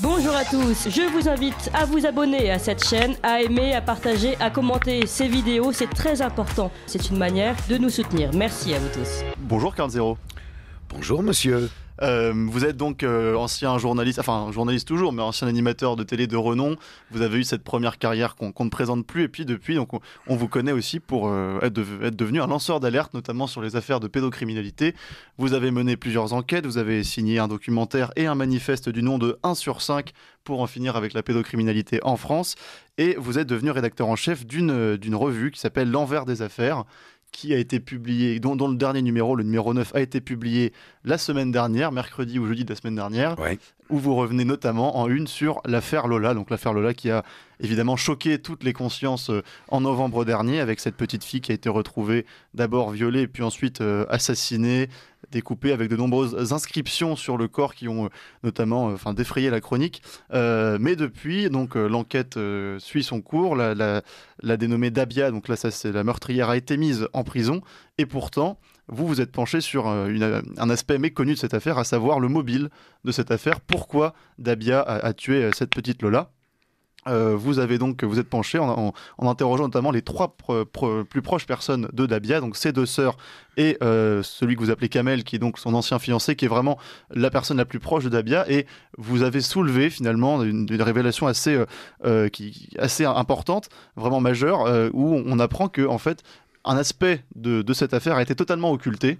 Bonjour à tous, je vous invite à vous abonner à cette chaîne, à aimer, à partager, à commenter ces vidéos, c'est très important. C'est une manière de nous soutenir. Merci à vous tous. Bonjour Carl Zero. Bonjour monsieur. Euh, vous êtes donc euh, ancien journaliste, enfin journaliste toujours, mais ancien animateur de télé de renom. Vous avez eu cette première carrière qu'on ne présente plus, et puis depuis, on, vous connaît aussi pour euh, être, être, devenu un lanceur d'alerte, notamment sur les affaires de pédocriminalité. Vous avez mené plusieurs enquêtes, vous avez signé un documentaire et un manifeste du nom de 1 sur 5 pour en finir avec la pédocriminalité en France, et vous êtes devenu rédacteur en chef d'une revue qui s'appelle L'envers des affaires qui a été publié, dont, le dernier numéro, le numéro 9, a été publié la semaine dernière, mercredi ou jeudi de la semaine dernière, où vous revenez notamment en une sur l'affaire Lola, donc l'affaire Lola qui a évidemment choqué toutes les consciences euh, en novembre dernier, avec cette petite fille qui a été retrouvée d'abord violée, puis ensuite euh, assassinée, découpé avec de nombreuses inscriptions sur le corps qui ont euh, notamment euh, enfin, défrayé la chronique. Euh, mais depuis, donc l'enquête suit son cours. La, dénommée Dabia, donc là, ça c'est la meurtrière, a été mise en prison. Et pourtant, vous vous êtes penché sur un aspect méconnu de cette affaire, à savoir le mobile de cette affaire. Pourquoi Dabia a tué cette petite Lola euh, vous avez donc vous êtes penché en, interrogeant notamment les trois plus proches personnes de Dabia, donc ses deux sœurs et euh, celui que vous appelez Kamel, qui est donc son ancien fiancé, qui est vraiment la personne la plus proche de Dabia. Et vous avez soulevé finalement une, révélation assez, euh, qui, assez importante, vraiment majeure, où on apprend que en fait un aspect de, de cette affaire a été totalement occulté,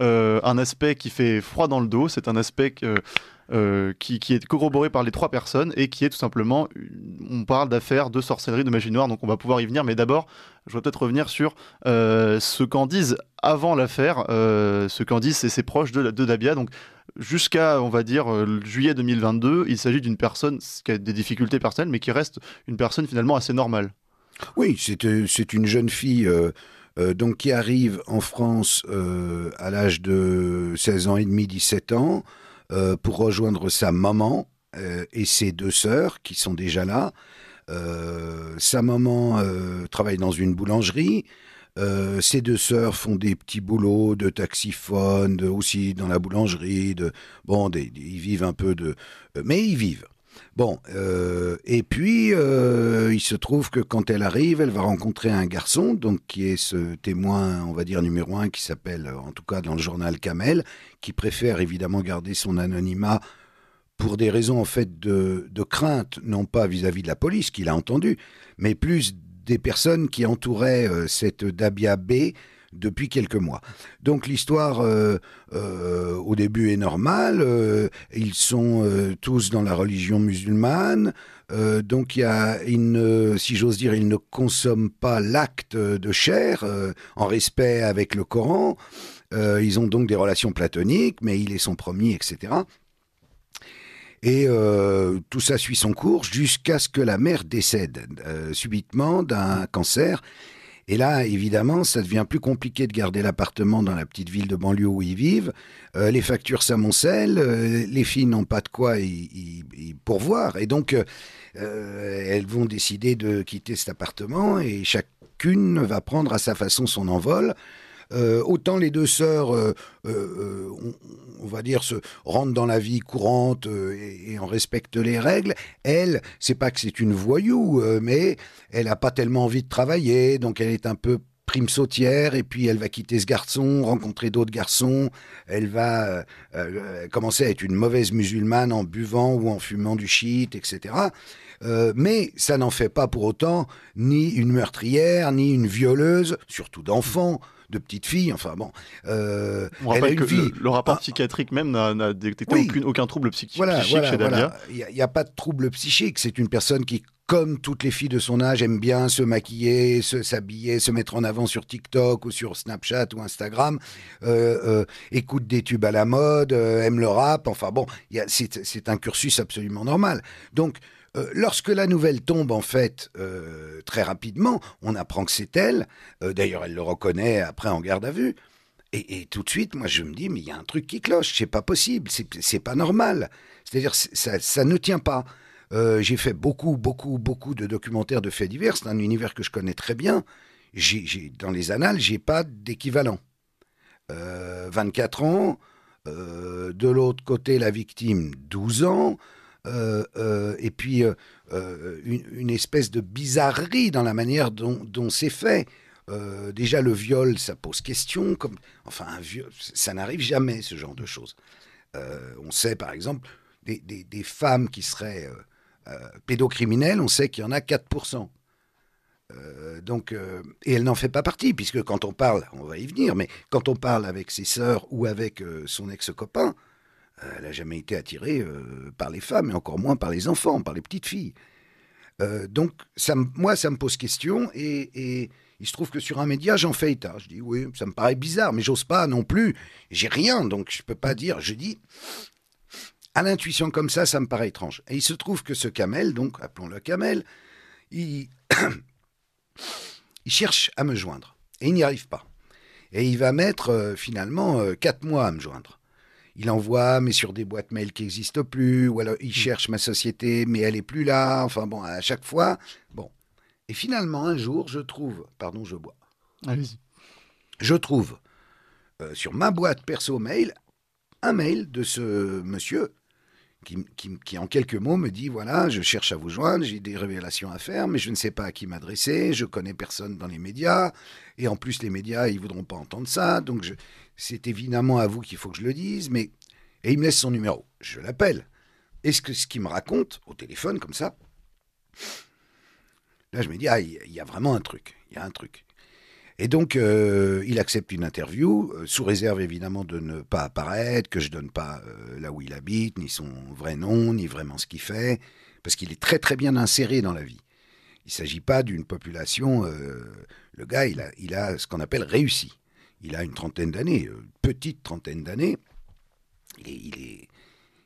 un aspect qui fait froid dans le dos. C'est un aspect que euh, qui, est corroboré par les trois personnes et qui est tout simplement, on parle d'affaires de sorcellerie, de magie noire, donc on va pouvoir y venir. Mais d'abord, je vais peut-être revenir sur euh, ce qu'en disent avant l'affaire, euh, ce qu'en disent ses proches de, de Dabia. Donc jusqu'à, on va dire, juillet 2022, il s'agit d'une personne qui a des difficultés personnelles, mais qui reste une personne finalement assez normale. Oui, c'est une jeune fille. donc qui arrive en France à l'âge de 16 ans et demi, 17 ans, euh, pour rejoindre sa maman euh, et ses deux sœurs qui sont déjà là. Euh, sa maman travaille dans une boulangerie. ses deux sœurs font des petits boulots de taxiphone, aussi dans la boulangerie. De, bon, ils vivent un peu de. mais ils vivent. Bon, euh, et puis euh, il se trouve que quand elle arrive, elle va rencontrer un garçon, donc qui est ce témoin, on va dire numéro un, qui s'appelle, euh, en tout cas dans le journal Kamel, qui préfère évidemment garder son anonymat pour des raisons en fait de, crainte, non pas vis-à-vis de la police qu'il a entendu, mais plus des personnes qui entouraient cette Dabia B depuis quelques mois. Donc l'histoire euh, euh, au début est normale, euh, ils sont tous dans la religion musulmane, donc il y a si j'ose dire, ils ne consomment pas l'acte de chair en respect avec le Coran, ils ont donc des relations platoniques, mais il est son premier, etc. Et tout ça suit son cours jusqu'à ce que la mère décède subitement d'un cancer et là, évidemment, ça devient plus compliqué de garder l'appartement dans la petite ville de banlieue où ils vivent. Euh, les factures s'amoncellent, euh, les filles n'ont pas de quoi y, pourvoir. Et donc, euh, elles vont décider de quitter cet appartement et chacune va prendre à sa façon son envol. Euh, autant les deux sœurs, euh, euh, on, va dire, se rentrent dans la vie courante et, en on respecte les règles. Elle, c'est pas que c'est une voyou, mais elle n'a pas tellement envie de travailler, donc elle est un peu prime sautière et puis elle va quitter ce garçon, rencontrer d'autres garçons, elle va commencer à être une mauvaise musulmane en buvant ou en fumant du shit, etc. mais ça n'en fait pas pour autant ni une meurtrière, ni une violeuse, surtout d'enfants de petite fille. Enfin bon, euh, elle le, rapport ah. psychiatrique même n'a détecté aucun trouble psychique voilà, chez Il n'y a, pas de trouble psychique. C'est une personne qui comme toutes les filles de son âge aime bien se maquiller, se s'habiller, se mettre en avant sur TikTok ou sur Snapchat ou Instagram, euh, euh, écoute des tubes à la mode, aime le rap, enfin bon, c'est un cursus absolument normal. Donc euh, lorsque la nouvelle tombe, en fait, euh, très rapidement, on apprend que c'est elle. Euh, d'ailleurs, elle le reconnaît après en garde à vue. Et, tout de suite, moi, je me dis, mais il y a un truc qui cloche, c'est pas possible, c'est pas normal. C'est-à-dire, ça, ne tient pas. J'ai fait beaucoup, beaucoup, beaucoup de documentaires de faits divers. C'est un univers que je connais très bien. J'ai dans les annales, j'ai pas d'équivalent. 24 ans, de l'autre côté, la victime, 12 ans. Euh, euh, et puis euh, une, espèce de bizarrerie dans la manière dont, c'est fait. déjà, le viol, ça pose question. Comme, enfin, un ça n'arrive jamais, ce genre de choses. on sait, par exemple, des, femmes qui seraient pédocriminelles, on sait qu'il y en a 4%. donc, et elle n'en fait pas partie, puisque quand on parle, on va y venir, mais quand on parle avec ses sœurs ou avec son ex-copain, elle n'a jamais été attirée euh, par les femmes, et encore moins par les enfants, par les petites filles. Euh, donc, moi, ça me pose question, et, il se trouve que sur un média, j'en fais état. Je dis, oui, ça me paraît bizarre, mais j'ose pas non plus. J'ai rien, donc je ne peux pas dire. Je dis, à l'intuition comme ça, ça me paraît étrange. Et il se trouve que ce camel, donc appelons-le camel, il, cherche à me joindre, et il n'y arrive pas. Et il va mettre euh, finalement quatre mois à me joindre il envoie, mais sur des boîtes mail qui n'existent plus, ou alors il hmm. cherche ma société, mais elle n'est plus là. Enfin bon, à chaque fois. Bon. Et finalement, un jour, je trouve, pardon, je bois. Allez-y. Je trouve euh, sur ma boîte perso mail un mail de ce monsieur qui, en quelques mots me dit voilà, je cherche à vous joindre, j'ai des révélations à faire, mais je ne sais pas à qui m'adresser, je connais personne dans les médias, et en plus les médias ils voudront pas entendre ça, donc je... C'est évidemment à vous qu'il faut que je le dise, mais. Et il me laisse son numéro. Je l'appelle. Est-ce que ce qu'il me raconte, au téléphone, comme ça. Là, je me dis, ah, il y a vraiment un truc. Il y a un truc. Et donc, euh, il accepte une interview, euh, sous réserve évidemment de ne pas apparaître, que je ne donne pas euh, là où il habite, ni son vrai nom, ni vraiment ce qu'il fait, parce qu'il est très très bien inséré dans la vie. Il ne s'agit pas d'une population. le gars, il a ce qu'on appelle réussi il a une trentaine d'années, une euh, petite trentaine d'années.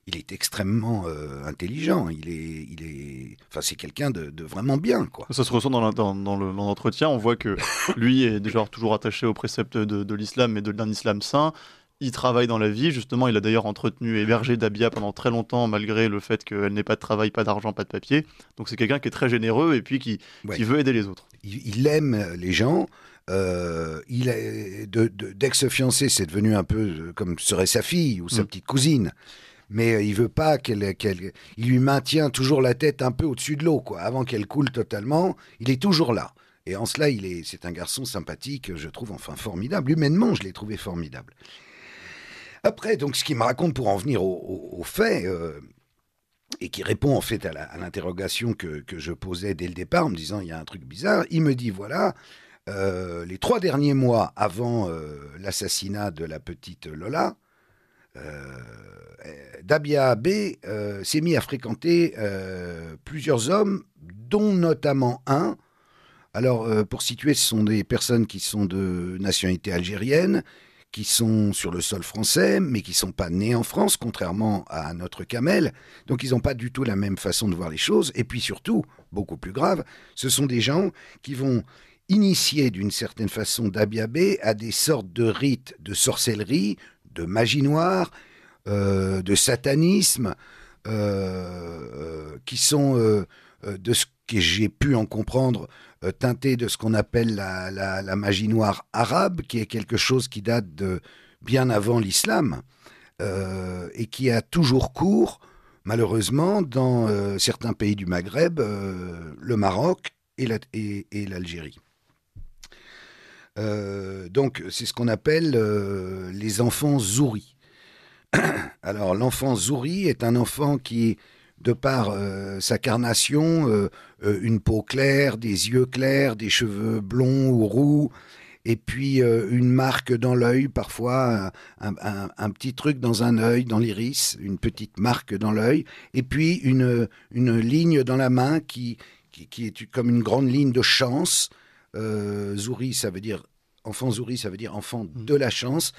Il est, extrêmement euh, intelligent. Il est, il enfin, c'est quelqu'un de, vraiment bien, quoi. Ça se ressent dans, l'entretien. On voit que lui est déjà toujours attaché au préceptes de, l'islam, et d'un islam saint. Il travaille dans la vie. Justement, il a d'ailleurs entretenu, et hébergé Dabia pendant très longtemps, malgré le fait qu'elle n'ait pas de travail, pas d'argent, pas de papier. Donc, c'est quelqu'un qui est très généreux et puis qui, veut aider les autres. il aime les gens. Euh, il est d'ex-fiancé, c'est devenu un peu euh, comme serait sa fille ou sa mm. petite cousine. Mais euh, il veut pas qu'elle, il lui maintient toujours la tête un peu au-dessus de l'eau, quoi. Avant qu'elle coule totalement, il est toujours là. Et en cela, il est, c'est un garçon sympathique, je trouve enfin formidable. Humainement, je l'ai trouvé formidable. Après, donc, ce qu'il me raconte pour en venir au, fait et qui répond en fait à, l'interrogation que, que, je posais dès le départ en me disant il y a un truc bizarre, il me dit voilà, euh, les trois derniers mois avant euh, l'assassinat de la petite Lola, euh, eh, Dabia Abbé s'est mis à fréquenter plusieurs hommes, dont notamment un. Alors, pour situer, ce sont des personnes qui sont de nationalité algérienne, qui sont sur le sol français, mais qui ne sont pas nés en France, contrairement à notre Camel. Donc ils n'ont pas du tout la même façon de voir les choses. Et puis surtout, beaucoup plus grave, ce sont des gens qui vont initié d'une certaine façon Dabiabé à des sortes de rites de sorcellerie, de magie noire, euh, de satanisme, euh, qui sont, euh, de ce que j'ai pu en comprendre, teintés de ce qu'on appelle la, magie noire arabe, qui est quelque chose qui date de bien avant l'islam, et qui a toujours cours malheureusement, dans certains pays du Maghreb, le Maroc et l'Algérie. et, euh, donc, c'est ce qu'on appelle euh, les enfants zouris. Alors, l'enfant zouri est un enfant qui, de par euh, sa carnation, une peau claire, des yeux clairs, des cheveux blonds ou roux, et puis une marque dans l'œil, parfois un, petit truc dans un œil, dans l'iris, une petite marque dans l'œil, et puis une, ligne dans la main qui, qui, est comme une grande ligne de chance euh, Zouri, ça veut dire enfant Zouri, ça veut dire enfant mm. de la chance.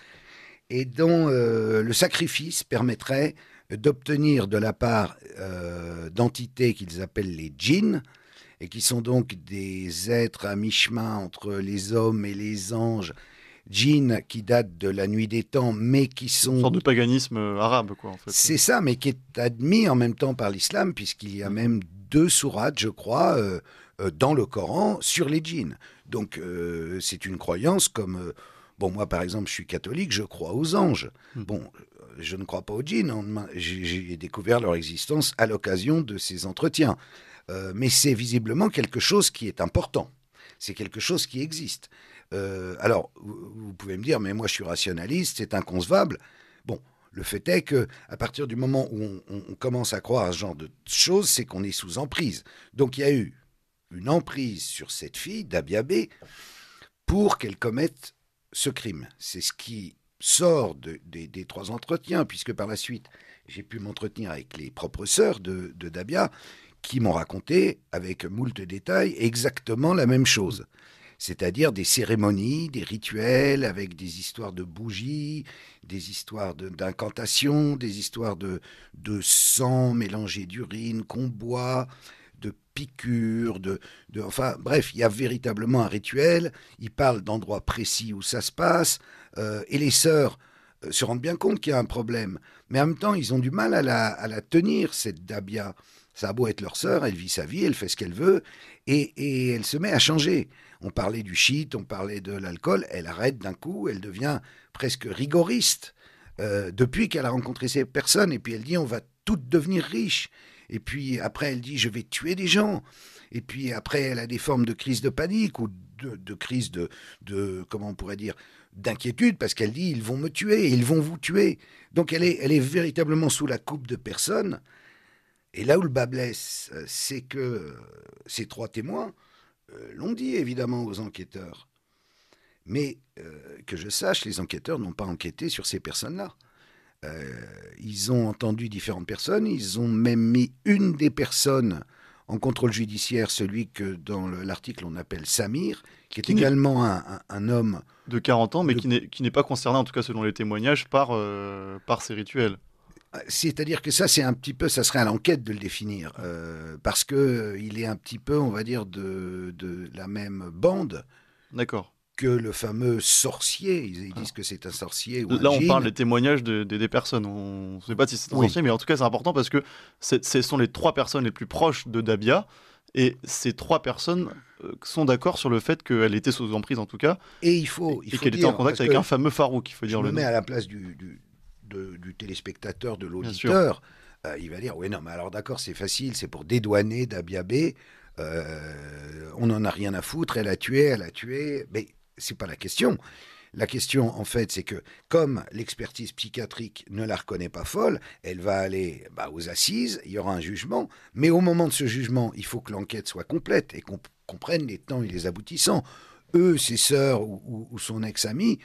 Et dont euh, le sacrifice permettrait d'obtenir de la part euh, d'entités qu'ils appellent les djinns, et qui sont donc des êtres à mi-chemin entre les hommes et les anges, djinns qui datent de la nuit des temps, mais qui sont... Une sorte de paganisme arabe, quoi, en fait. C'est ça, mais qui est admis en même temps par l'islam, puisqu'il y a mm. même deux sourates, je crois, euh, dans le Coran sur les djinns. Donc euh, c'est une croyance comme... Euh, bon, moi par exemple, je suis catholique, je crois aux anges. Hmm. Bon, je ne crois pas aux djinns, hein, j'ai découvert leur existence à l'occasion de ces entretiens. mais c'est visiblement quelque chose qui est important, c'est quelque chose qui existe. alors, vous, pouvez me dire, mais moi je suis rationaliste, c'est inconcevable. Bon, le fait est que à partir du moment où on, on commence à croire à ce genre de choses, c'est qu'on est sous emprise. Donc il y a eu une emprise sur cette fille, Dabia B pour qu'elle commette ce crime. C'est ce qui sort des trois entretiens, puisque par la suite, j'ai pu m'entretenir avec les propres sœurs de, de Dabia, qui m'ont raconté, avec moult détails, exactement la même chose. C'est-à-dire des cérémonies, des rituels, avec des histoires de bougies, des histoires d'incantations, des histoires de, sang mélangé d'urine qu'on boit, piqûres, de, de, Enfin, bref, il y a véritablement un rituel. Il parle d'endroits précis où ça se passe. Euh, et les sœurs euh, se rendent bien compte qu'il y a un problème. Mais en même temps, ils ont du mal à la, tenir, cette Dabia. Ça a beau être leur sœur, elle vit sa vie, elle fait ce qu'elle veut, et, elle se met à changer. On parlait du shit, on parlait de l'alcool, elle arrête d'un coup, elle devient presque rigoriste. Euh, depuis qu'elle a rencontré ces personnes, et puis elle dit on va toutes devenir riches. Et puis après, elle dit, je vais tuer des gens. Et puis après, elle a des formes de crise de panique ou de, crise de, comment on pourrait dire, d'inquiétude, parce qu'elle dit, ils vont me tuer, ils vont vous tuer. Donc elle est, véritablement sous la coupe de personnes. Et là où le bas blesse, euh, c'est que euh, ces trois témoins euh, l'ont dit évidemment aux enquêteurs. Mais que je sache, les enquêteurs n'ont pas enquêté sur ces personnes-là. Euh, ils ont entendu différentes personnes, ils ont même mis une des personnes en contrôle judiciaire, celui que dans l'article on appelle Samir, qui est également un, homme... De 40 ans, mais qui n'est pas concerné, en tout cas selon les témoignages, par, euh, par ces rituels. Ah, c'est-à-dire que ça, c'est un petit peu, ça serait à l'enquête de le définir, euh, parce que il est un petit peu, on va dire, de la même bande. D'accord que le fameux sorcier. Ils, disent ah. que c'est un sorcier. Ou Là, on parle des témoignages de, des personnes. On ne sait pas si c'est un sorcier, mais en tout cas, c'est important parce que ce sont les trois personnes les plus proches de Dabia. Et ces trois personnes euh, sont d'accord sur le fait qu'elle était sous emprise, en tout cas. Et il faut. Il qu'elle était en contact avec un fameux Farouk, il faut je dire me le mets à la place du, du, téléspectateur, de l'auditeur. Euh, il va dire Oui, non, mais alors d'accord, c'est facile, c'est pour dédouaner Dabia B. Euh, on n'en a rien à foutre, elle a tué, elle a tué. Mais c'est pas la question. La question, en fait, c'est que comme l'expertise psychiatrique ne la reconnaît pas folle, elle va aller bah, aux assises, il y aura un jugement, mais au moment de ce jugement, il faut que l'enquête soit complète et qu'on comprenne les temps et les aboutissants. Eux, ses sœurs ou, son ex-ami,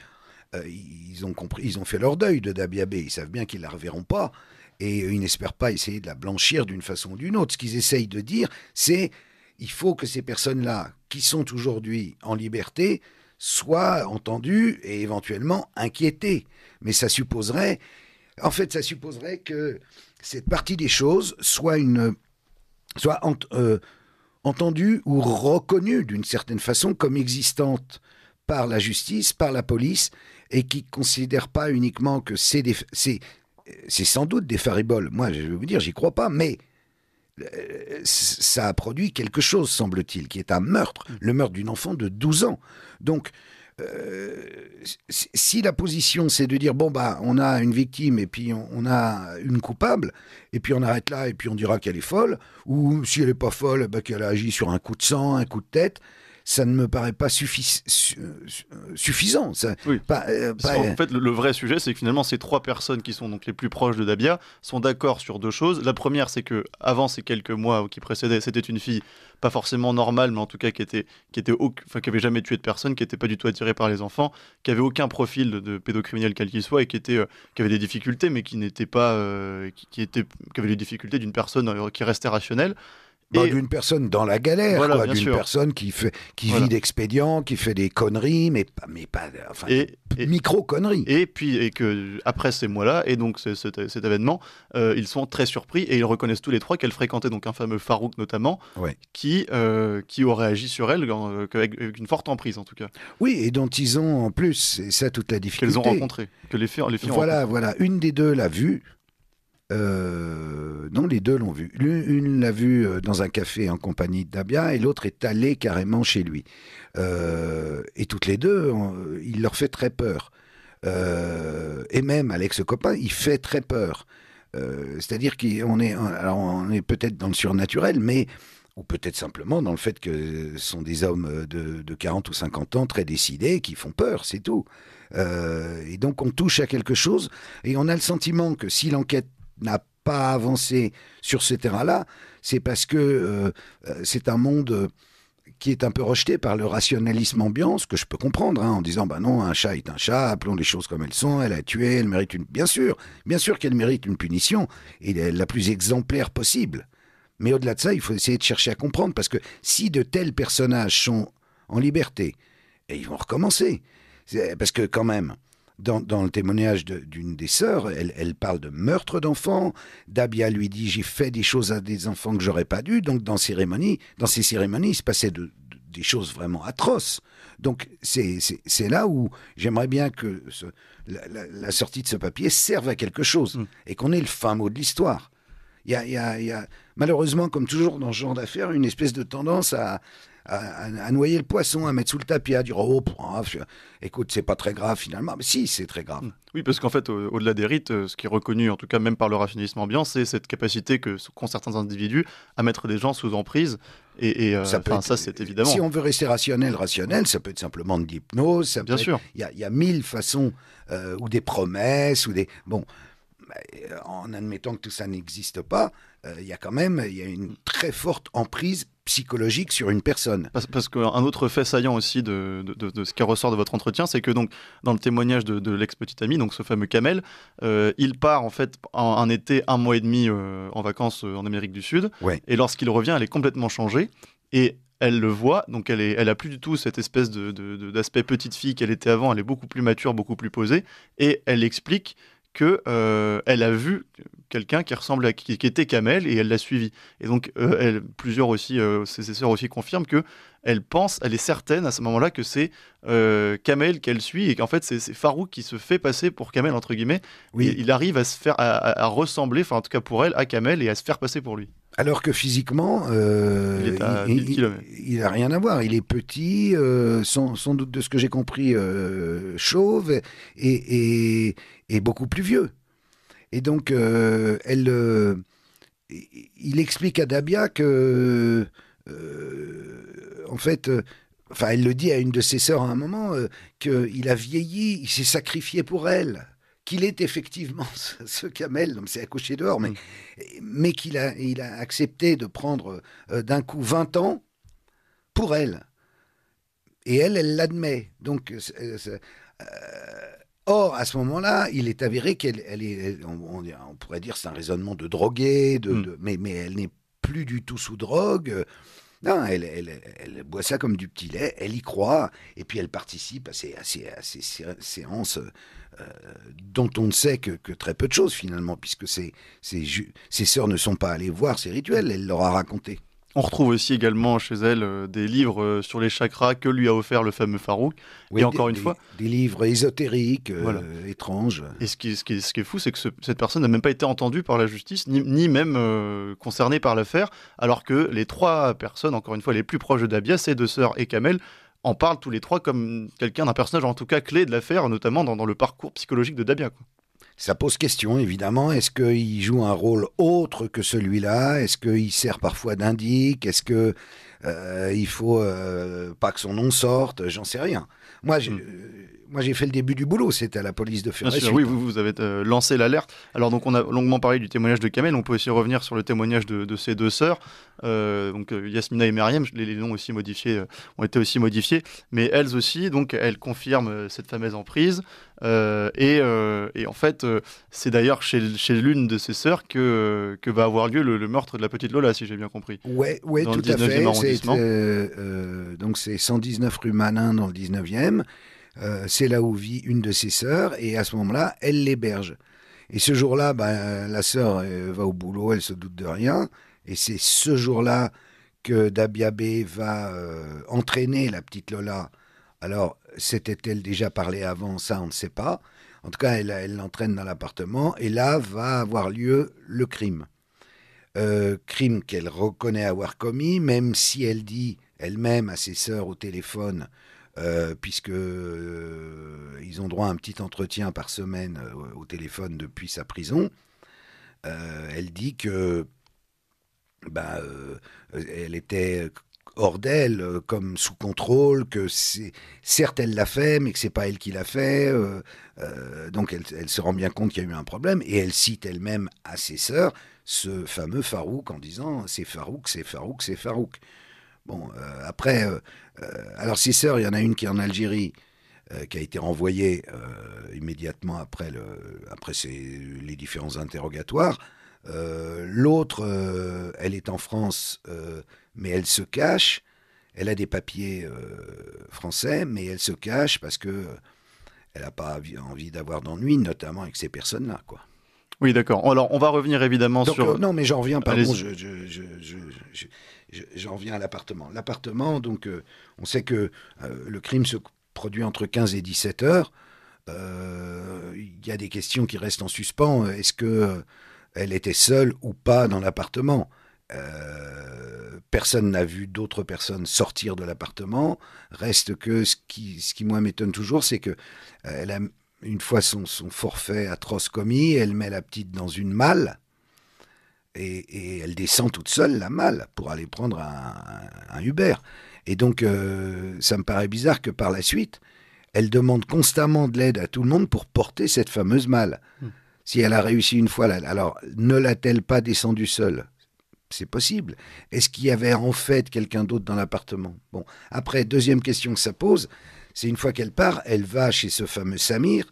euh, ils ont compris, ils ont fait leur deuil de Dabiabé, ils savent bien qu'ils la reverront pas et ils n'espèrent pas essayer de la blanchir d'une façon ou d'une autre. Ce qu'ils essayent de dire, c'est il faut que ces personnes-là, qui sont aujourd'hui en liberté, soit entendu et éventuellement inquiété. Mais ça supposerait, en fait, ça supposerait que cette partie des choses soit une, soit euh, entendue ou reconnue d'une certaine façon comme existante par la justice, par la police, et qui ne considère pas uniquement que c'est sans doute des fariboles. Moi, je vais vous dire, j'y crois pas, mais euh, ça a produit quelque chose, semble-t-il, qui est un meurtre, mm. le meurtre d'une enfant de 12 ans. Donc, euh, si la position c'est de dire bon bah on a une victime et puis on, a une coupable et puis on arrête là et puis on dira qu'elle est folle ou si elle est pas folle bah, qu'elle a agi sur un coup de sang, un coup de tête, ça ne me paraît pas suffisant. Euh, en euh, fait, le, vrai sujet, c'est que finalement, ces trois personnes qui sont donc les plus proches de Dabia sont d'accord sur deux choses. La première, c'est que avant ces quelques mois qui précédaient, c'était une fille pas forcément normale, mais en tout cas qui était, qui était, enfin, qui avait jamais tué de personne, qui n'était pas du tout attirée par les enfants, qui avait aucun profil de, pédocriminel quel qu'il soit et qui était, euh, qui avait des difficultés, mais qui n'était pas, qui, était, qui avait les difficultés d'une personne qui restait rationnelle. Bah, d'une personne dans la galère, d'une personne qui, vit d'expédients, qui fait des conneries, mais, mais pas, enfin, et, micro-conneries. Et puis, et que après ces mois-là, et donc cet, événement, euh, ils sont très surpris et ils reconnaissent tous les trois qu'elle fréquentait donc un fameux Farouk notamment, qui, euh, qui aurait agi sur elle euh, avec, une forte emprise en tout cas. Oui, et dont ils ont en plus, c'est ça toute la difficulté. Qu'elles ont rencontré, que les filles, Voilà, voilà. Une des deux l'a vue euh, non, les deux l'ont vu. L'une l'a vu euh, dans un café en compagnie d'Abia et l'autre est allée carrément chez lui. Euh, et toutes les deux, il leur fait très peur. et même Alex Copain, il fait très peur. C'est-à-dire qu'on est, on est peut-être dans le surnaturel, mais ou peut-être simplement dans le fait que ce sont des hommes de, 40 ou 50 ans très décidés qui font peur, c'est tout. et donc on touche à quelque chose et on a le sentiment que si l'enquête n'a pas avancé sur ce terrain-là, c'est parce que euh, euh, c'est un monde euh, qui est un peu rejeté par le rationalisme ambiant, ce que je peux comprendre, hein, en disant, bah non, un chat est un chat, appelons les choses comme elles sont, elle a tué, elle mérite une... Bien sûr, bien sûr qu'elle mérite une punition, et la plus exemplaire possible. Mais au-delà de ça, il faut essayer de chercher à comprendre, parce que si de tels personnages sont en liberté, et ils vont recommencer, parce que quand même, dans, le témoignage d'une des sœurs, elle, parle de meurtre d'enfants. Dabia lui dit J'ai fait des choses à des enfants que j'aurais pas dû. Donc, dans, cérémonie, dans ces cérémonies, il se passait des choses vraiment atroces. Donc, c'est là où j'aimerais bien que la, sortie de ce papier serve à quelque chose mm. et qu'on ait le fin mot de l'histoire. Il y, a, y a, malheureusement, comme toujours dans ce genre d'affaires, une espèce de tendance à, à, noyer le poisson, à mettre sous le tapis, à dire oh, écoute, c'est pas très grave finalement. Mais si, c'est très grave. Mm. Oui, parce qu'en fait, au-delà des rites, euh, ce qui est reconnu, en tout cas même par le raffinisme ambiant, c'est cette capacité que qu'ont certains individus à mettre des gens sous emprise. Et, euh, ça, ça c'est évidemment. Si on veut rester rationnel, rationnel, ça peut être simplement de l'hypnose. Bien sûr. Il y, a mille façons, euh, ou des promesses, ou des. Bon en admettant que tout ça n'existe pas, il y a quand même y a une très forte emprise psychologique sur une personne. Parce, qu'un autre fait saillant aussi de, de, ce qui ressort de votre entretien, c'est que donc dans le témoignage de, l'ex-petite amie, donc ce fameux Kamel, euh, il part en fait un été, un mois et demi euh, en vacances euh, en Amérique du Sud. Et lorsqu'il revient, elle est complètement changée. Et elle le voit, donc elle, est, elle a plus du tout cette espèce d'aspect de, de, petite fille qu'elle était avant, elle est beaucoup plus mature, beaucoup plus posée, et elle explique que euh, elle a vu quelqu'un qui ressemble à qui, était Kamel et elle l'a suivi. Et donc euh, elle, plusieurs aussi, ses, euh, ses sœurs aussi confirment que elle pense, elle est certaine à ce moment-là que c'est Kamel qu'elle suit et qu'en fait c'est Farouk qui se fait passer pour Kamel entre guillemets. il arrive à se faire à, ressembler, enfin en tout cas pour elle, à Kamel et à se faire passer pour lui. Alors que physiquement, euh, il, n'a rien à voir. Il est petit, euh, sans, doute de ce que j'ai compris, euh, chauve et, beaucoup plus vieux. Et donc, il explique à Dabia que, en fait, enfin, elle le dit à une de ses sœurs à un moment, qu'il a vieilli, il s'est sacrifié pour elle qu'il est effectivement ce, camel, donc c'est accouché dehors, mais, mm. mais qu'il a, il a accepté de prendre euh, d'un coup 20 ans pour elle. Et elle, elle l'admet. Donc, euh, euh, or, à ce moment-là, il est avéré qu'elle est, on, pourrait dire, c'est un raisonnement de drogué, mm. mais, mais elle n'est plus du tout sous drogue. Non, elle, boit ça comme du petit lait, elle y croit, et puis elle participe à ces, séances euh, dont on ne sait que, très peu de choses finalement, puisque ses sœurs ne sont pas allées voir ces rituels, elle leur a raconté. On retrouve aussi également chez elle euh, des livres euh, sur les chakras que lui a offert le fameux Farouk. Oui, encore des, une fois. Des, livres ésotériques, euh, étranges. Et ce qui, est, fou, c'est que cette personne n'a même pas été entendue par la justice, ni, même concernée par l'affaire, alors que les trois personnes, encore une fois, les plus proches de Dabia, ses deux sœurs et Kamel, en parlent tous les trois comme quelqu'un d'un personnage en tout cas clé de l'affaire, notamment dans, le parcours psychologique de Dabia. Ça pose question, évidemment. Est-ce qu'il joue un rôle autre que celui-là Est-ce qu'il sert parfois d'indique Est-ce que euh, il faut euh, pas que son nom sorte J'en sais rien. Moi, je, hmm. euh, moi j'ai fait le début du boulot, c'était à la police de faire Oui, vous, vous avez euh, lancé l'alerte. Alors donc on a longuement parlé du témoignage de Kamel, on peut aussi revenir sur le témoignage de, ses deux sœurs, euh, donc euh, Yasmina et Meriem, les, noms aussi modifiés ont été aussi modifiés, mais elles aussi, donc elles confirment cette fameuse emprise. et, en fait, c'est d'ailleurs chez, l'une de ses sœurs que, que va avoir lieu le, meurtre de la petite Lola, si j'ai bien compris. Oui, ouais, tout à fait. donc c'est 119 rue Manin dans le 19e. Euh, c'est là où vit une de ses sœurs, et à ce moment-là, elle l'héberge. Et ce jour-là, ben, la sœur va au boulot, elle se doute de rien, et c'est ce jour-là que Dabiabé va euh, entraîner la petite Lola. Alors, s'était-elle déjà parlé avant Ça, on ne sait pas. En tout cas, elle l'entraîne dans l'appartement, et là va avoir lieu le crime. Euh, crime qu'elle reconnaît avoir commis, même si elle dit elle-même à ses sœurs au téléphone euh, puisque euh, ils ont droit à un petit entretien par semaine euh, au téléphone depuis sa prison. elle dit que bah, elle était hors d'elle, comme sous contrôle, que certes elle l'a fait, mais que c'est pas elle qui l'a fait. donc elle, elle, se rend bien compte qu'il y a eu un problème et elle cite elle-même à ses sœurs ce fameux Farouk en disant c'est Farouk, c'est Farouk, c'est Farouk. Bon, euh, après, euh, euh, alors six sœurs, il y en a une qui est en Algérie, qui a été renvoyée immédiatement après, le, les différents interrogatoires. L'autre, elle est en France, mais elle se cache. Elle a des papiers français, mais elle se cache parce que elle n'a pas envie d'avoir d'ennuis, notamment avec ces personnes-là, quoi. Oui, d'accord. Alors, on va revenir évidemment sur. non, mais j'en reviens, pardon. je, j'en viens à l'appartement. L'appartement, donc, euh, on sait que euh, le crime se produit entre 15 et 17 heures. Euh, il y a des questions qui restent en suspens. Est-ce que elle était seule ou pas dans l'appartement personne n'a vu d'autres personnes sortir de l'appartement. Reste que ce qui, ce qui moi m'étonne toujours, c'est que elle a, une fois son, forfait atroce commis, elle met la petite dans une malle et, elle descend toute seule, la malle, pour aller prendre un, Uber. Et donc, euh, ça me paraît bizarre que par la suite, elle demande constamment de l'aide à tout le monde pour porter cette fameuse malle. Hmm. Si elle a réussi une fois, alors ne l'a-t-elle pas descendue seule C'est possible. Est-ce qu'il y avait en fait quelqu'un d'autre dans l'appartement Bon, après, deuxième question que ça pose, c'est une fois qu'elle part, elle va chez ce fameux Samir,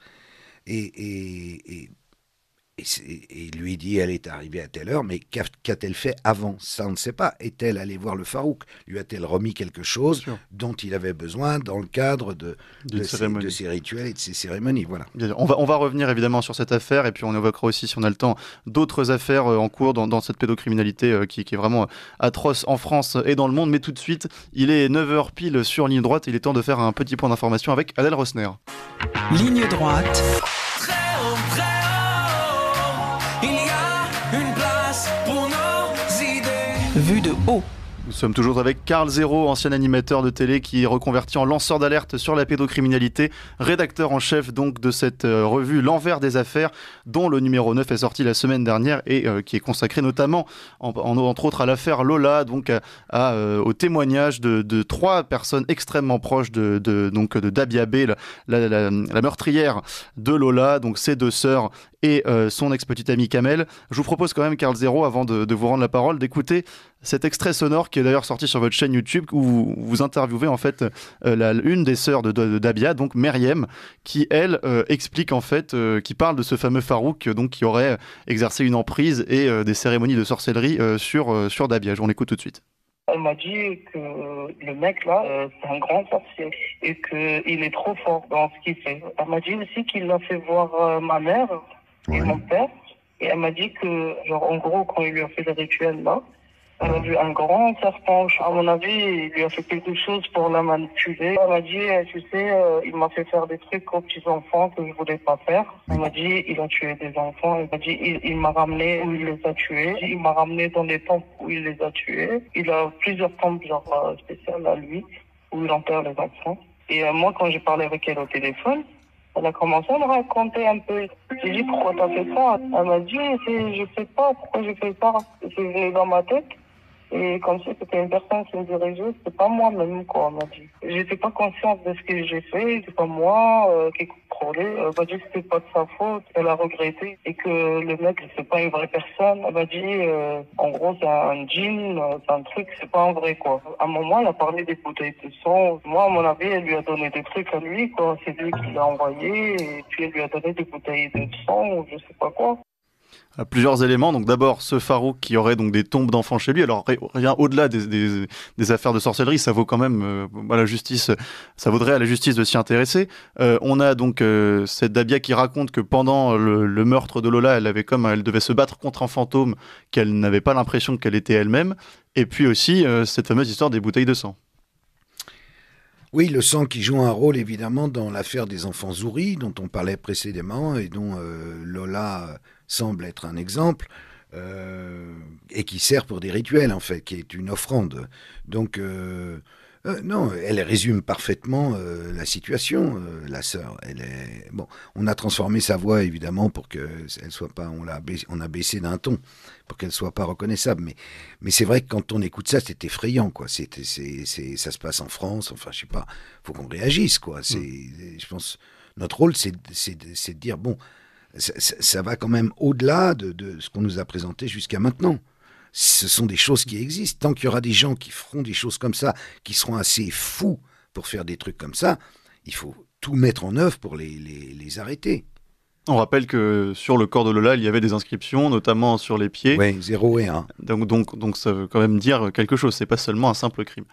et, et, et et, lui dit elle est arrivée à telle heure, mais qu'a-t-elle fait avant Ça on ne sait pas. Est-elle allée voir le Farouk Lui a-t-elle remis quelque chose dont il avait besoin dans le cadre de, ses, rituels et de ses cérémonies Voilà. On va, on va revenir évidemment sur cette affaire et puis on évoquera aussi, si on a le temps, d'autres affaires euh, en cours dans, cette pédocriminalité euh, qui, qui, est vraiment euh, atroce en France et dans le monde. Mais tout de suite, il est 9h pile sur ligne droite. Il est temps de faire un petit point d'information avec Adèle Rosner. Ligne droite. vue de haut. Nous sommes toujours avec Carl Zéro, ancien animateur de télé qui est reconverti en lanceur d'alerte sur la pédocriminalité, rédacteur en chef donc de cette euh, revue L'envers des affaires, dont le numéro 9 est sorti la semaine dernière et euh, qui est consacré notamment, entre autres, à l'affaire Lola, donc euh, à, au témoignage de, trois personnes extrêmement proches de, donc de Dabia la, meurtrière de Lola, donc ses deux sœurs et son ex-petite amie Kamel. Je vous propose quand même, Carl Zéro, avant de vous rendre la parole, d'écouter cet extrait sonore qui est d'ailleurs sorti sur votre chaîne YouTube où vous, interviewez en fait euh, une des sœurs de, Dabia, donc Meriem, qui elle euh, explique en fait, euh, qui parle de ce fameux Farouk donc qui aurait exercé une emprise et des cérémonies de sorcellerie sur sur Dabia. On l'écoute tout de suite. Elle m'a dit que le mec là, c'est un grand sorcier et qu'il est trop fort dans ce qu'il fait. Elle m'a dit aussi qu'il l'a fait voir ma mère et mon père. Et elle m'a dit que, genre, en gros, quand il lui a fait le rituel là, elle a vu un grand serpent, à mon avis, il lui a fait quelque chose pour la manipuler. Elle m'a dit, eh, tu sais, euh, il m'a fait faire des trucs aux petits enfants que je voulais pas faire. Elle m'a dit, il a tué des enfants. Elle m'a dit, il, m'a ramené où il les a tués. Il m'a ramené dans des temples où il les a tués. Il a plusieurs temples genre, euh, spéciales à lui, où il enterre les enfants. Et euh, moi, quand j'ai parlé avec elle au téléphone, elle a commencé à me raconter un peu. J'ai dit, pourquoi t'as fait ça Elle m'a dit, je sais pas, pourquoi j'ai fait ça C'est venu dans ma tête. Et comme si c'était une personne qui me dirait juste, c'est pas moi-même, quoi, on m'a dit. J'étais pas consciente de ce que j'ai fait, c'est pas moi euh, qui contrôlait. Elle m'a dit que c'était pas de sa faute, elle a regretté. Et que le mec, c'est pas une vraie personne. Elle m'a dit, euh, en gros, c'est un jean, c'est un truc, c'est pas un vrai, quoi. À un moment, elle a parlé des bouteilles de sang. Moi, à mon avis, elle lui a donné des trucs à lui, quoi. C'est lui qui l'a envoyé, et puis elle lui a donné des bouteilles de sang, ou je sais pas quoi. Euh, plusieurs éléments. Donc d'abord ce Farouk qui aurait donc des tombes d'enfants chez lui. Alors rien au-delà des, affaires de sorcellerie, ça vaut quand même euh, la justice, ça vaudrait à la justice de s'y intéresser. Euh, on a donc cette Dabia qui raconte que pendant le, meurtre de Lola, elle avait comme elle devait se battre contre un fantôme qu'elle n'avait pas l'impression qu'elle était elle-même. Et puis aussi cette fameuse histoire des bouteilles de sang. Oui, le sang qui joue un rôle évidemment dans l'affaire des enfants Zouri dont on parlait précédemment et dont Lola semble être un exemple. Euh, et qui sert pour des rituels en fait, qui est une offrande. Donc euh, euh, non, elle résume parfaitement la situation, la sœur. Elle est bon. On a transformé sa voix évidemment pour que elle soit pas, on l'a on a baissé d'un ton pour qu'elle soit pas reconnaissable. Mais mais c'est vrai que quand on écoute ça, c'est effrayant quoi. C'est c'est ça se passe en France. Enfin je sais pas, faut qu'on réagisse quoi. C'est mm. je pense notre rôle c'est de dire bon ça, va quand même au-delà de, ce qu'on nous a présenté jusqu'à maintenant. Ce sont des choses qui existent. Tant qu'il y aura des gens qui feront des choses comme ça, qui seront assez fous pour faire des trucs comme ça, il faut tout mettre en œuvre pour les, arrêter. On rappelle que sur le corps de Lola, il y avait des inscriptions, notamment sur les pieds. 0 et 1. Donc, donc ça veut quand même dire quelque chose, c'est pas seulement un simple crime.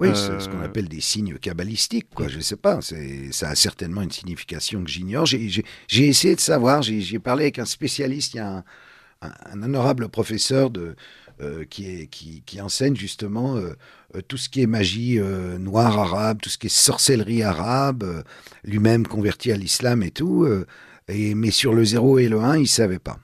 Oui, c'est ce qu'on euh, appelle des signes cabalistiques, quoi. Je sais pas. Ça a certainement une signification que j'ignore. J'ai essayé de savoir. J'ai parlé avec un spécialiste. Il y a un, honorable professeur de, euh, qui, est, qui, enseigne justement euh, tout ce qui est magie noire arabe, tout ce qui est sorcellerie arabe, lui-même converti à l'islam et tout. et, mais sur le 0 et le 1, il ne savait pas.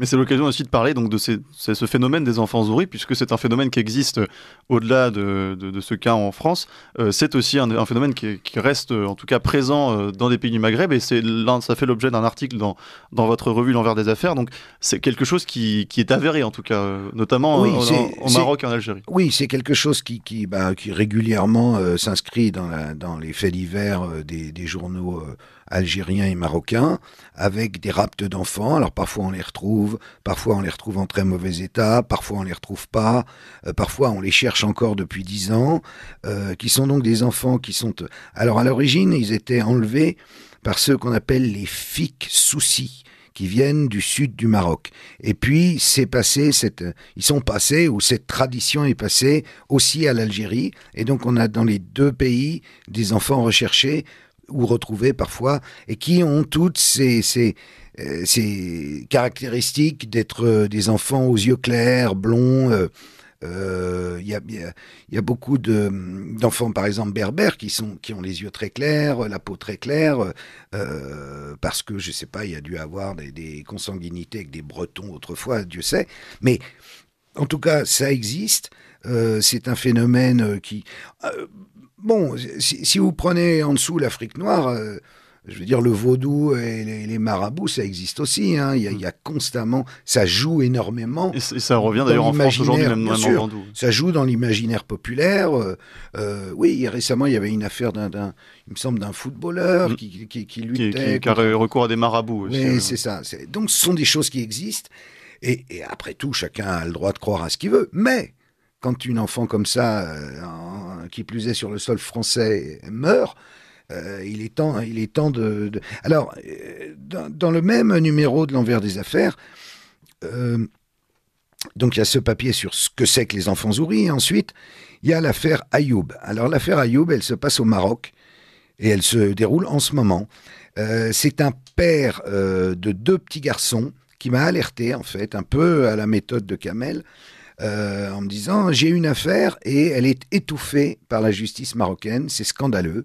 Mais c'est l'occasion aussi de parler donc de ce phénomène des enfants souris, puisque c'est un phénomène qui existe euh, au-delà de, ce cas en France. Euh, c'est aussi un, phénomène qui, reste euh, en tout cas présent dans des pays du Maghreb, et c'est ça fait l'objet d'un article dans, dans votre revue L'envers des affaires. Donc c'est quelque chose qui, est avéré en tout cas, notamment au Maroc et en Algérie. Oui, c'est quelque chose qui, qui, bah, régulièrement s'inscrit dans, les faits divers des, des, journaux algériens et marocains, avec des raptes d'enfants. Alors parfois on les retrouve Parfois, on les retrouve en très mauvais état. Parfois, on les retrouve pas. Euh, parfois, on les cherche encore depuis dix ans. Euh, qui sont donc des enfants qui sont. Euh, alors, à l'origine, ils étaient enlevés par ceux qu'on appelle les Fic soucis qui viennent du sud du Maroc. Et puis, c'est passé, cette, ils sont passés, ou cette tradition est passée aussi à l'Algérie. Et donc, on a dans les deux pays des enfants recherchés ou retrouvées parfois, et qui ont toutes ces, ces, euh, ces caractéristiques d'être euh, des enfants aux yeux clairs, blonds. Euh, il y, a, y, a, beaucoup hum, d'enfants, par exemple berbères, qui, sont, qui ont les yeux très clairs, la peau très claire, parce que, je sais pas, il y a dû avoir des, consanguinités avec des Bretons autrefois, Dieu sait. Mais en tout cas, ça existe. c'est un phénomène qui, bon, si, vous prenez en dessous l'Afrique noire, euh, je veux dire, le vaudou et les, marabouts, ça existe aussi. Hein. Il, y a, constamment, ça joue énormément. Et, ça revient d'ailleurs en France aujourd'hui, même, Ça joue dans l'imaginaire populaire. Euh, euh, oui, récemment, il y avait une affaire d'un, il me semble, d'un footballeur mm. qui, lui qui, luttait. Qui, a recours à des marabouts. oui, c'est ça. Donc, ce sont des choses qui existent. et après tout, chacun a le droit de croire à ce qu'il veut. Mais quand une enfant comme ça, euh, qui plus est sur le sol français, meurt, euh, il est temps, de. Alors, euh, dans, le même numéro de l'envers des affaires, donc il y a ce papier sur ce que c'est que les enfants souris. Et ensuite, il y a l'affaire Ayoub. Alors l'affaire Ayoub, elle se passe au Maroc et elle se déroule en ce moment. c'est un père de deux petits garçons qui m'a alerté en fait, un peu à la méthode de Kamel. Euh, en me disant j'ai une affaire et elle est étouffée par la justice marocaine, c'est scandaleux.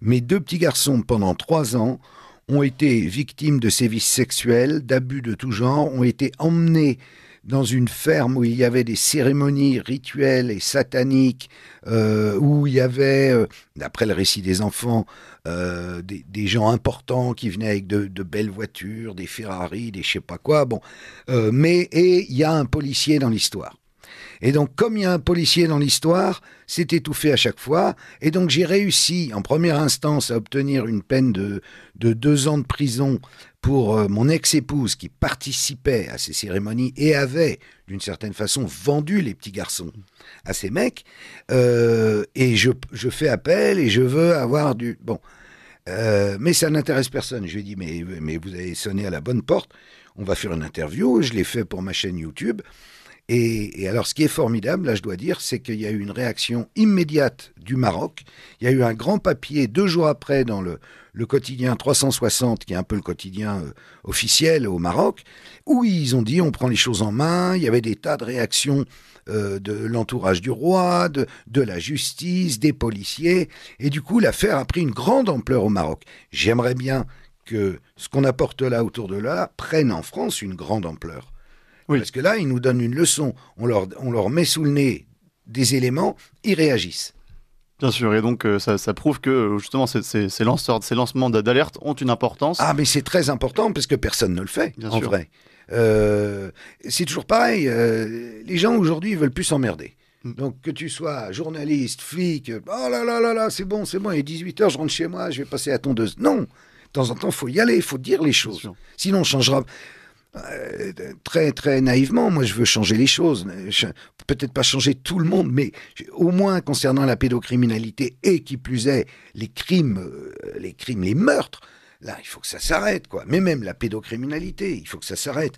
Mes deux petits garçons, pendant trois ans, ont été victimes de sévices sexuels, d'abus de tout genre, ont été emmenés dans une ferme où il y avait des cérémonies rituelles et sataniques, euh, où il y avait, euh, d'après le récit des enfants, des, gens importants qui venaient avec de, belles voitures, des Ferrari, des je sais pas quoi. Bon, mais et il y a un policier dans l'histoire. Et donc, comme il y a un policier dans l'histoire, c'est étouffé à chaque fois. Et donc, j'ai réussi en première instance à obtenir une peine de, deux ans de prison pour euh, mon ex-épouse qui participait à ces cérémonies et avait, d'une certaine façon, vendu les petits garçons à ces mecs. Euh, et je, fais appel et je veux avoir du... Bon. Euh, mais ça n'intéresse personne. Je lui ai dit, mais, mais vous avez sonné à la bonne porte. On va faire une interview. Je l'ai fait pour ma chaîne YouTube. Et, alors, ce qui est formidable, là, je dois dire, c'est qu'il y a eu une réaction immédiate du Maroc. Il y a eu un grand papier deux jours après dans le, quotidien 360, qui est un peu le quotidien euh, officiel au Maroc, où ils ont dit on prend les choses en main. Il y avait des tas de réactions euh, de l'entourage du roi, de la justice, des policiers. Et du coup, l'affaire a pris une grande ampleur au Maroc. J'aimerais bien que ce qu'on apporte là autour de là prenne en France une grande ampleur. Oui. Parce que là, ils nous donnent une leçon. On leur, on leur met sous le nez des éléments, ils réagissent. Bien sûr, et donc euh, ça, ça, prouve que euh, justement ces, ces, ces, ces lancements d'alerte ont une importance. Ah, mais c'est très important parce que personne ne le fait, en vrai. Euh, c'est toujours pareil, les gens aujourd'hui ne veulent plus s'emmerder. Mm. Donc que tu sois journaliste, flic, oh là là là là, c'est bon, c'est bon, il est 18h, je rentre chez moi, je vais passer à tondeuse. Non, de temps en temps, il faut y aller, il faut dire les choses. Sinon, on changera. Euh, très très naïvement, moi je veux changer les choses. Peut-être pas changer tout le monde, mais au moins concernant la pédocriminalité et qui plus est les crimes, euh, les crimes, les meurtres. Là, il faut que ça s'arrête, quoi. Mais même la pédocriminalité, il faut que ça s'arrête.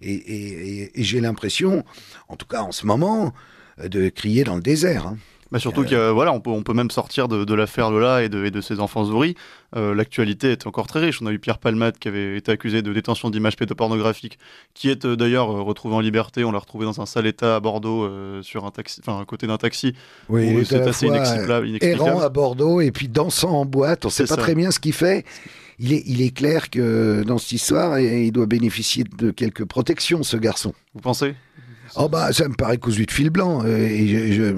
Et, et, j'ai l'impression, en tout cas en ce moment, euh, de crier dans le désert. Hein. Bah, surtout que voilà, on peut, on peut même sortir de, de l'affaire Lola et de, de ses enfants souris. Euh, l'actualité est encore très riche. On a eu Pierre Palmade qui avait été accusé de détention d'images pédopornographiques, qui est euh, d'ailleurs euh, retrouvé en liberté. On l'a retrouvé dans un sale état à Bordeaux, sur un taxi, à côté d'un taxi. Oui, c'est assez inexplicable, Errant à Bordeaux et puis dansant en boîte. On ne sait pas très bien ce qu'il fait. Il est, il est, clair que dans cette histoire, il doit bénéficier de quelques protections, ce garçon. Vous pensez Oh bah ça me paraît cousu de fil blanc. Euh, et je,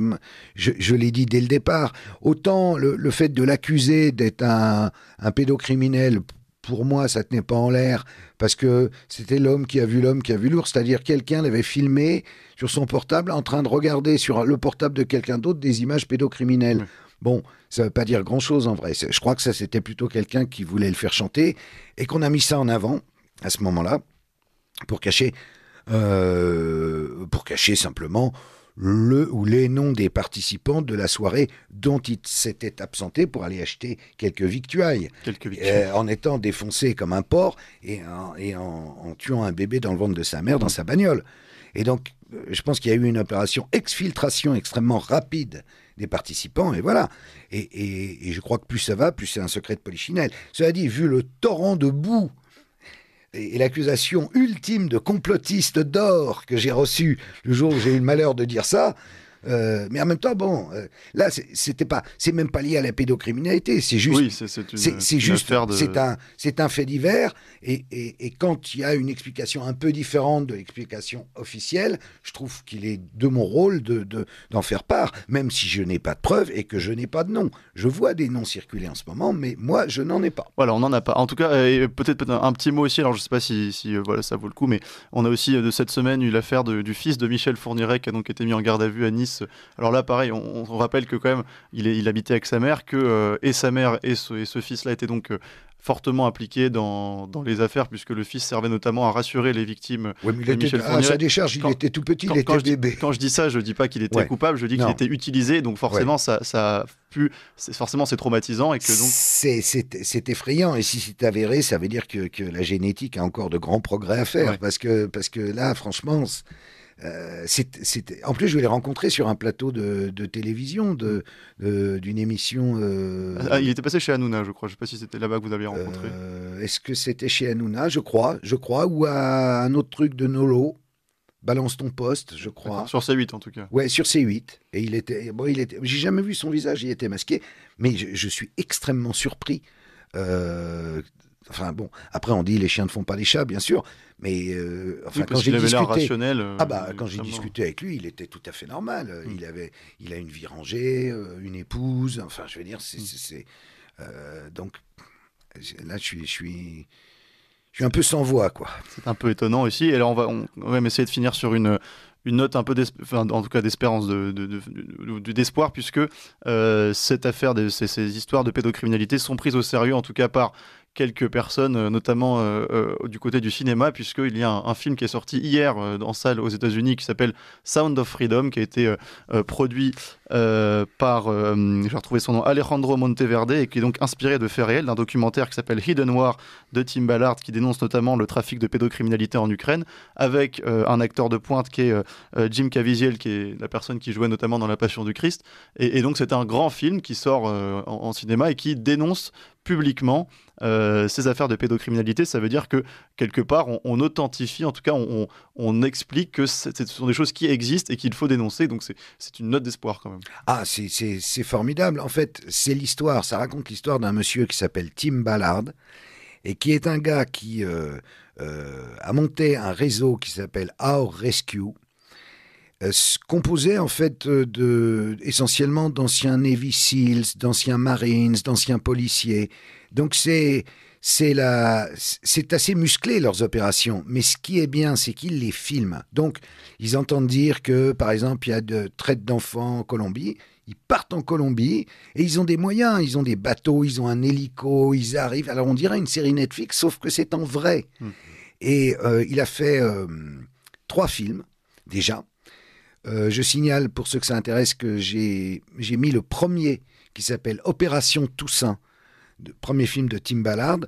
je, l'ai dit dès le départ. Autant le, fait de l'accuser d'être un, pédocriminel pour moi, ça tenait pas en l'air parce que c'était l'homme qui a vu l'homme qui a vu l'ours, c'est-à-dire quelqu'un l'avait filmé sur son portable en train de regarder sur le portable de quelqu'un d'autre des images pédocriminelles. Bon, ça ne veut pas dire grand-chose en vrai. Je crois que ça c'était plutôt quelqu'un qui voulait le faire chanter et qu'on a mis ça en avant à ce moment-là pour cacher euh, pour cacher simplement le ou les noms des participants de la soirée dont ils s'étaient absentés pour aller acheter quelques victuailles. Euh, en étant défoncé comme un porc et, en, tuant un bébé dans le ventre de sa mère dans sa bagnole. Et donc, euh, je pense qu'il y a eu une opération exfiltration extrêmement rapide des participants, et voilà. Et, je crois que plus ça va, plus c'est un secret de polichinelle. Cela dit, vu le torrent de boue et, l'accusation ultime de complotiste d'or que j'ai reçue le jour où j'ai eu le malheur de dire ça, euh, mais en même temps, bon, euh, là, c'était pas, c'est même pas lié à la pédocriminalité, c'est juste, c'est juste, c'est un, c'est un fait divers. Et, et, et quand il y a une explication un peu différente de l'explication officielle, je trouve qu'il est de mon rôle de d'en faire part, même si je n'ai pas de preuves et que je n'ai pas de nom. Je vois des noms circuler en ce moment, mais moi, je n'en ai pas. Voilà, on n'en a pas. En tout cas, euh, peut-être un, petit mot aussi. Alors, je sais pas si, si voilà, ça vaut le coup, mais on a aussi de cette semaine eu l'affaire du fils de Michel Fourniret qui a donc été mis en garde à vue à Nice alors là, pareil, on, rappelle que quand même, il, habitait avec sa mère, que euh, et sa mère et ce, fils-là étaient donc euh, fortement impliqué dans, les affaires, puisque le fils servait notamment à rassurer les victimes. Oui, mais à sa décharge, il était tout petit, il était quand Je, quand je dis ça, je ne dis pas qu'il était coupable, je dis qu'il était utilisé, donc forcément, ça, ça Forcément, c'est traumatisant. et que donc C'est effrayant, et si c'est avéré, ça veut dire que, la génétique a encore de grands progrès à faire, parce, que, parce que là, franchement. Euh, en plus, je l'ai rencontré sur un plateau de, télévision, de, d'une émission. Euh, ah, il était passé chez Hanouna, je crois. Je ne sais pas si c'était là-bas que vous avez rencontré. Euh, est-ce que c'était chez Hanouna Je crois, je crois, ou à un autre truc de Nolo. Balance ton poste, je crois. Sur C8 en tout cas. Ouais, sur C8. Et il était, bon, il était. J'ai jamais vu son visage, il était masqué, mais je, suis extrêmement surpris Enfin bon, après on dit les chiens ne font pas les chats, bien sûr, mais quand j'ai discuté, ah quand j'ai discuté avec lui, il était tout à fait normal. Euh, hmm. Il avait, il a une vie rangée, euh, une épouse, enfin je veux dire, c'est hmm. euh, donc là je suis, je suis, suis un peu sans voix quoi. C'est un peu étonnant aussi. Et là on va, même essayer de finir sur une une note un peu en tout cas d'espérance d'espoir de, puisque cette affaire de, ces, histoires de pédocriminalité sont prises au sérieux en tout cas par quelques personnes, euh, notamment euh, euh, du côté du cinéma, puisqu'il y a un, film qui est sorti hier en salle aux États-Unis qui s'appelle Sound of Freedom, qui a été produit euh, par, je euh, j'ai retrouvé son nom, Alejandro Monteverde, et qui est donc inspiré de faits réels d'un documentaire qui s'appelle Hidden War de Tim Ballard, qui dénonce notamment le trafic de pédocriminalité en Ukraine, avec euh, un acteur de pointe qui est Jim Caviziel qui est la personne qui jouait notamment dans La Passion du Christ. Et, donc c'est un grand film qui sort en, cinéma et qui dénonce publiquement ces affaires de pédocriminalité, ça veut dire que quelque part, on, authentifie, en tout cas, on, on explique que ce sont des choses qui existent et qu'il faut dénoncer. Donc c'est une note d'espoir quand même. Ah, c'est formidable. En fait, c'est l'histoire, ça raconte l'histoire d'un monsieur qui s'appelle Tim Ballard et qui est un gars qui euh, euh, a monté un réseau qui s'appelle Our Rescue, euh, composé en fait de, essentiellement d'anciens Navy Seals, d'anciens Marines, d'anciens policiers. Donc c'est c'est assez musclé leurs opérations. Mais ce qui est bien, c'est qu'ils les filment. Donc, ils entendent dire que, par exemple, il y a de traite d'enfants en Colombie. Ils partent en Colombie et ils ont des moyens. Ils ont des bateaux, ils ont un hélico, ils arrivent. Alors, on dirait une série Netflix, sauf que c'est en vrai. Hmm. Et euh, il a fait euh, trois films déjà. Euh, je signale pour ceux que ça intéresse que j'ai mis le premier qui s'appelle Opération Toussaint premier film de Tim Ballard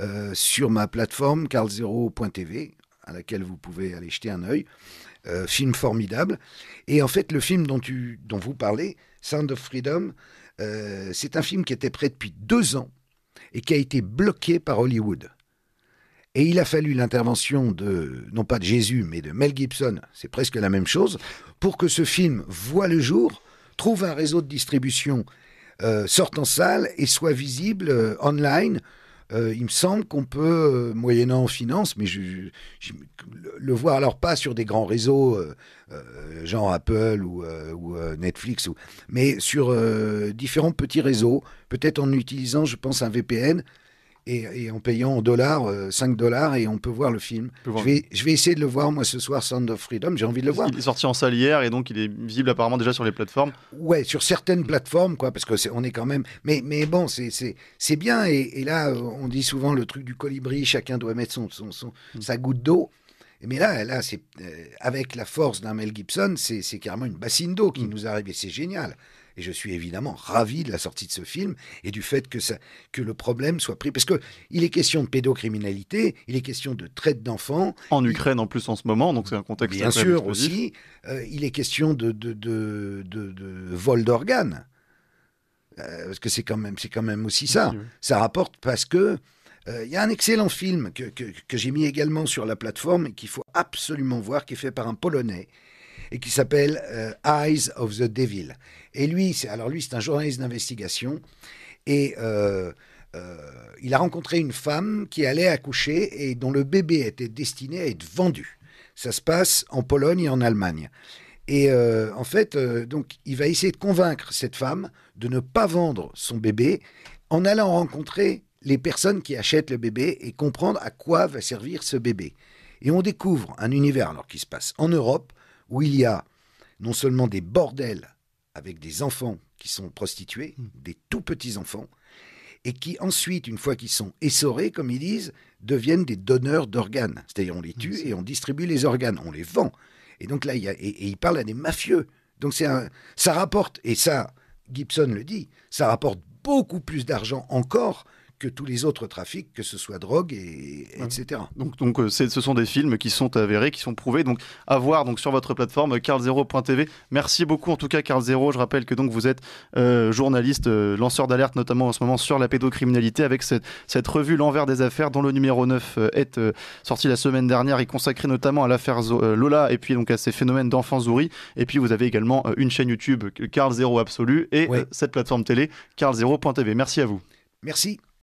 euh, sur ma plateforme carlzero.tv, à laquelle vous pouvez aller jeter un œil. Euh, film formidable. Et en fait, le film dont, tu, dont vous parlez, Sound of Freedom, euh, c'est un film qui était prêt depuis deux ans et qui a été bloqué par Hollywood. Et il a fallu l'intervention de, non pas de Jésus, mais de Mel Gibson, c'est presque la même chose, pour que ce film voit le jour, trouve un réseau de distribution euh, sortent en salle et soient visibles euh, online. Euh, il me semble qu'on peut, moyennant en finance, mais je, le vois alors pas sur des grands réseaux, genre Apple ou, Netflix, mais sur différents petits réseaux, peut-être en utilisant, je pense, un VPN et, en payant en dollars, 5 euh, dollars, et on peut voir le film. Je, vais, essayer de le voir, moi, ce soir, Sound of Freedom, j'ai envie de le voir. Il est sorti en salle hier, et donc il est visible apparemment déjà sur les plateformes. Ouais, sur certaines plateformes, quoi, parce que est, on est quand même... Mais, bon, c'est bien, et, là, euh, on dit souvent le truc du colibri, chacun doit mettre son, mm. sa goutte d'eau. Mais là, là euh, avec la force d'un Mel Gibson, c'est carrément une bassine d'eau qui mm. nous arrive, et c'est génial. Et je suis évidemment ravi de la sortie de ce film et du fait que, ça, que le problème soit pris. Parce qu'il est question de pédocriminalité, il est question de traite d'enfants. En Ukraine en plus en ce moment, donc c'est un contexte Bien sûr aussi, euh, il est question de, de, vol d'organes. Euh, parce que c'est quand, même, quand même aussi ça. Ça rapporte parce que euh, il y a un excellent film que, j'ai mis également sur la plateforme et qu'il faut absolument voir, qui est fait par un Polonais et qui s'appelle Eyes of the Devil. Et lui, alors lui, c'est un journaliste d'investigation. Et euh, euh, il a rencontré une femme qui allait accoucher et dont le bébé était destiné à être vendu. Ça se passe en Pologne et en Allemagne. Et euh, en fait, donc, il va essayer de convaincre cette femme de ne pas vendre son bébé en allant rencontrer les personnes qui achètent le bébé et comprendre à quoi va servir ce bébé. Et on découvre un univers alors qui se passe en Europe où il y a non seulement des bordels avec des enfants qui sont prostitués, hmm. des tout petits enfants, et qui ensuite, une fois qu'ils sont essorés, comme ils disent, deviennent des donneurs d'organes. C'est-à-dire on les tue et on distribue les organes, on les vend. Et donc là, il y a, et, à des mafieux. Donc c'est ça rapporte, et ça, Gibson le dit, ça rapporte beaucoup plus d'argent encore que tous les autres trafics, que ce soit drogue, et, etc. Donc, donc euh, ce sont des films qui sont avérés, qui sont prouvés. Donc, à voir donc, sur votre plateforme carl0.tv. Merci beaucoup, en tout cas, Carl Zero. Je rappelle que donc, vous êtes euh, journaliste, euh, lanceur d'alerte, notamment en ce moment sur la pédocriminalité, avec cette, cette revue L'envers des affaires, dont le numéro 9 est sorti la semaine dernière et consacré notamment à l'affaire Lola et puis donc à ces phénomènes d'enfants souris. Et puis, vous avez également une chaîne YouTube, Carl Zero Absolu, et cette plateforme télé, carl0.tv. Merci à vous. Merci.